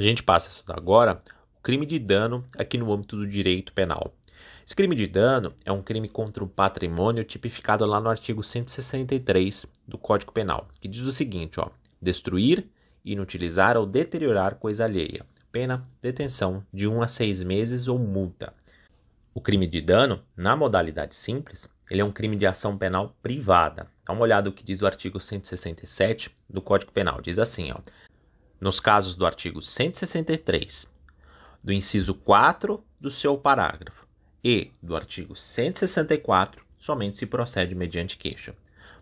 A gente passa a estudar agora o crime de dano aqui no âmbito do direito penal. Esse crime de dano é um crime contra o patrimônio tipificado lá no artigo 163 do Código Penal, que diz o seguinte, ó: destruir, inutilizar ou deteriorar coisa alheia. Pena: detenção de 1 um a 6 meses ou multa. O crime de dano, na modalidade simples, ele é um crime de ação penal privada. Dá uma olhada o que diz o artigo 167 do Código Penal. Diz assim, ó: nos casos do artigo 163, do inciso 4 do seu parágrafo e do artigo 164, somente se procede mediante queixa.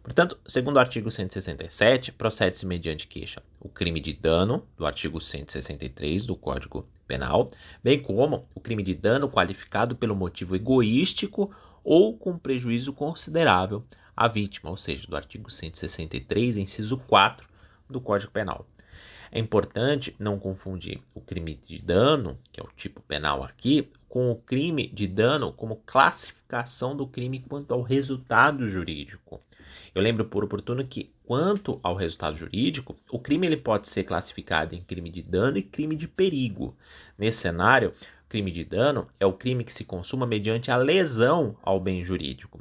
Portanto, segundo o artigo 167, procede-se mediante queixa o crime de dano do artigo 163 do Código Penal, bem como o crime de dano qualificado pelo motivo egoístico ou com prejuízo considerável à vítima, ou seja, do artigo 163, inciso 4 do Código Penal. É importante não confundir o crime de dano, que é o tipo penal aqui, com o crime de dano como classificação do crime quanto ao resultado jurídico. Eu lembro por oportuno que, quanto ao resultado jurídico, o crime ele pode ser classificado em crime de dano e crime de perigo. Nesse cenário, Crime de dano é o crime que se consuma mediante a lesão ao bem jurídico.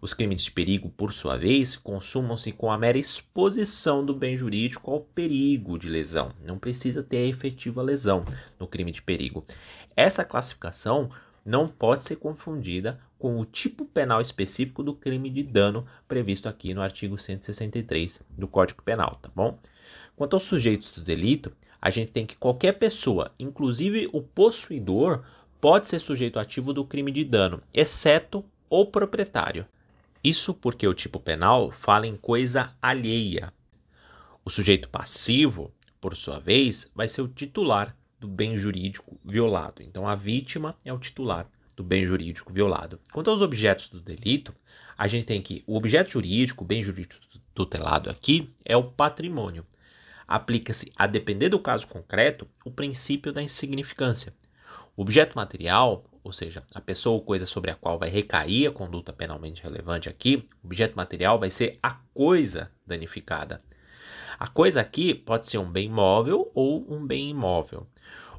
Os crimes de perigo, por sua vez, consumam-se com a mera exposição do bem jurídico ao perigo de lesão. Não precisa ter a efetiva lesão no crime de perigo. Essa classificação não pode ser confundida com o tipo penal específico do crime de dano previsto aqui no artigo 163 do Código Penal, tá bom? Quanto aos sujeitos do delito, a gente tem que qualquer pessoa, inclusive o possuidor, pode ser sujeito ativo do crime de dano, exceto o proprietário. Isso porque o tipo penal fala em coisa alheia. O sujeito passivo, por sua vez, vai ser o titular do bem jurídico violado. Então a vítima é o titular do bem jurídico violado. Quanto aos objetos do delito, a gente tem que o objeto jurídico, bem jurídico tutelado aqui, é o patrimônio aplica-se, a depender do caso concreto, o princípio da insignificância. O objeto material, ou seja, a pessoa ou coisa sobre a qual vai recair a conduta penalmente relevante aqui, o objeto material vai ser a coisa danificada. A coisa aqui pode ser um bem móvel ou um bem imóvel.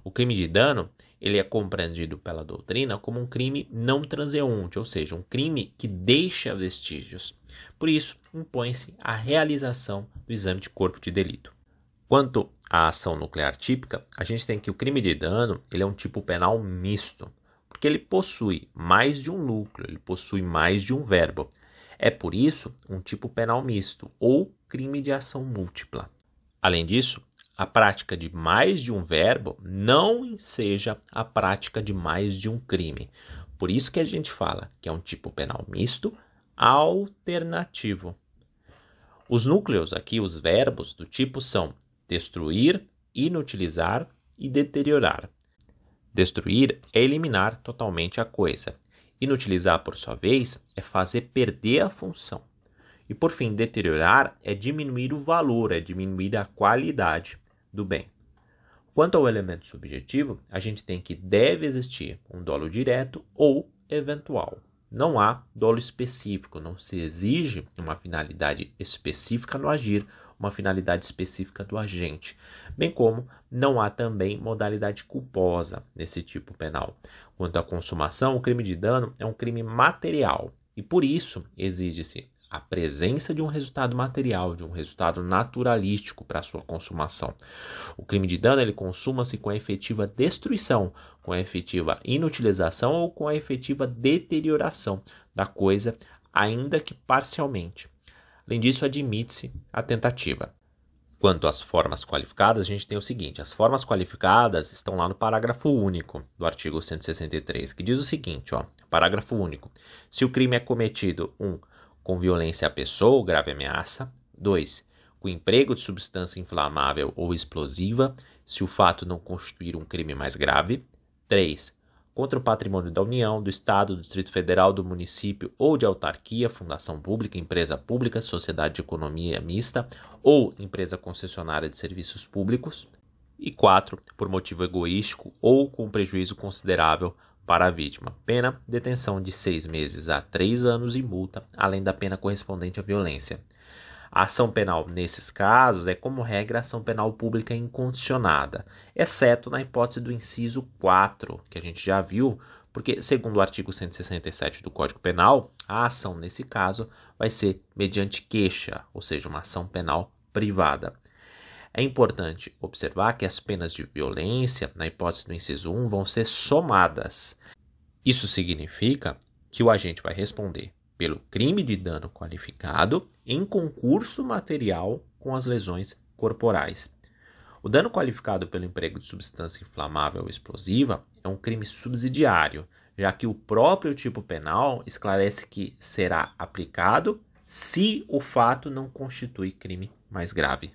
O crime de dano ele é compreendido pela doutrina como um crime não transeunte, ou seja, um crime que deixa vestígios. Por isso, impõe-se a realização do exame de corpo de delito. Quanto à ação nuclear típica, a gente tem que o crime de dano ele é um tipo penal misto, porque ele possui mais de um núcleo, ele possui mais de um verbo. É por isso um tipo penal misto ou crime de ação múltipla. Além disso, a prática de mais de um verbo não seja a prática de mais de um crime. Por isso que a gente fala que é um tipo penal misto alternativo. Os núcleos aqui, os verbos do tipo são destruir, inutilizar e deteriorar. Destruir é eliminar totalmente a coisa. Inutilizar, por sua vez, é fazer perder a função. E por fim, deteriorar é diminuir o valor, é diminuir a qualidade do bem. Quanto ao elemento subjetivo, a gente tem que deve existir um dolo direto ou eventual não há dolo específico, não se exige uma finalidade específica no agir, uma finalidade específica do agente, bem como não há também modalidade culposa nesse tipo penal. Quanto à consumação, o crime de dano é um crime material e por isso exige-se a presença de um resultado material, de um resultado naturalístico para sua consumação. O crime de dano ele consuma-se com a efetiva destruição, com a efetiva inutilização ou com a efetiva deterioração da coisa, ainda que parcialmente. Além disso, admite-se a tentativa. Quanto às formas qualificadas, a gente tem o seguinte: as formas qualificadas estão lá no parágrafo único do artigo 163, que diz o seguinte, ó, parágrafo único. Se o crime é cometido um com violência à pessoa ou grave ameaça. 2. Com emprego de substância inflamável ou explosiva, se o fato não constituir um crime mais grave. 3. Contra o patrimônio da União, do Estado, do Distrito Federal, do município ou de autarquia, fundação pública, empresa pública, sociedade de economia mista ou empresa concessionária de serviços públicos. E 4. Por motivo egoístico ou com prejuízo considerável para a vítima. Pena: detenção de seis meses a três anos e multa, além da pena correspondente à violência. A ação penal nesses casos é, como regra, ação penal pública incondicionada, exceto na hipótese do inciso 4, que a gente já viu, porque, segundo o artigo 167 do Código Penal, a ação nesse caso vai ser mediante queixa, ou seja, uma ação penal privada. É importante observar que as penas de violência, na hipótese do inciso 1, vão ser somadas. Isso significa que o agente vai responder pelo crime de dano qualificado em concurso material com as lesões corporais. O dano qualificado pelo emprego de substância inflamável ou explosiva é um crime subsidiário, já que o próprio tipo penal esclarece que será aplicado se o fato não constitui crime mais grave.